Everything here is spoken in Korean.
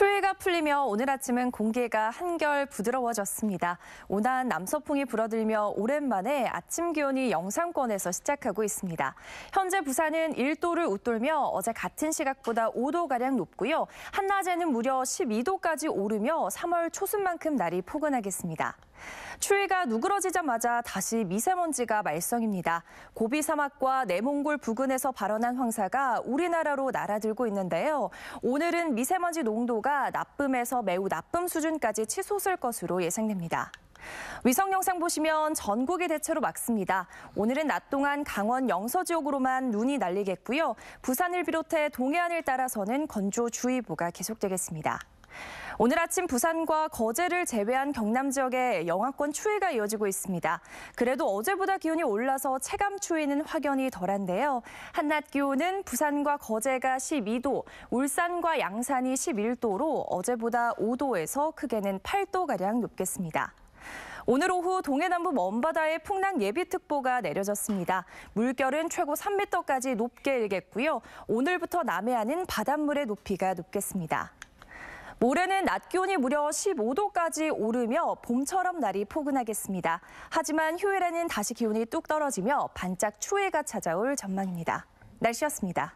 추위가 풀리며 오늘 아침은 공기가 한결 부드러워졌습니다. 온화한 남서풍이 불어들며 오랜만에 아침 기온이 영상권에서 시작하고 있습니다. 현재 부산은 1도를 웃돌며 어제 같은 시각보다 5도가량 높고요. 한낮에는 무려 12도까지 오르며 3월 초순만큼 날이 포근하겠습니다. 추위가 누그러지자마자 다시 미세먼지가 말썽입니다. 고비 사막과 내몽골 부근에서 발원한 황사가 우리나라로 날아들고 있는데요. 오늘은 미세먼지 농도가 나쁨에서 매우 나쁨 수준까지 치솟을 것으로 예상됩니다. 위성 영상 보시면 전국이 대체로 맑습니다. 오늘은 낮 동안 강원 영서 지역으로만 눈이 날리겠고요. 부산을 비롯해 동해안을 따라서는 건조주의보가 계속되겠습니다. 오늘 아침 부산과 거제를 제외한 경남 지역에 영하권 추위가 이어지고 있습니다. 그래도 어제보다 기온이 올라서 체감 추위는 확연히 덜한데요. 한낮 기온은 부산과 거제가 12도, 울산과 양산이 11도로 어제보다 5도에서 크게는 8도가량 높겠습니다. 오늘 오후 동해남부 먼바다에 풍랑 예비특보가 내려졌습니다. 물결은 최고 3m까지 높게 일겠고요. 오늘부터 남해안은 바닷물의 높이가 높겠습니다. 올해는 낮 기온이 무려 15도까지 오르며 봄처럼 날이 포근하겠습니다. 하지만 휴일에는 다시 기온이 뚝 떨어지며 반짝 추위가 찾아올 전망입니다. 날씨였습니다.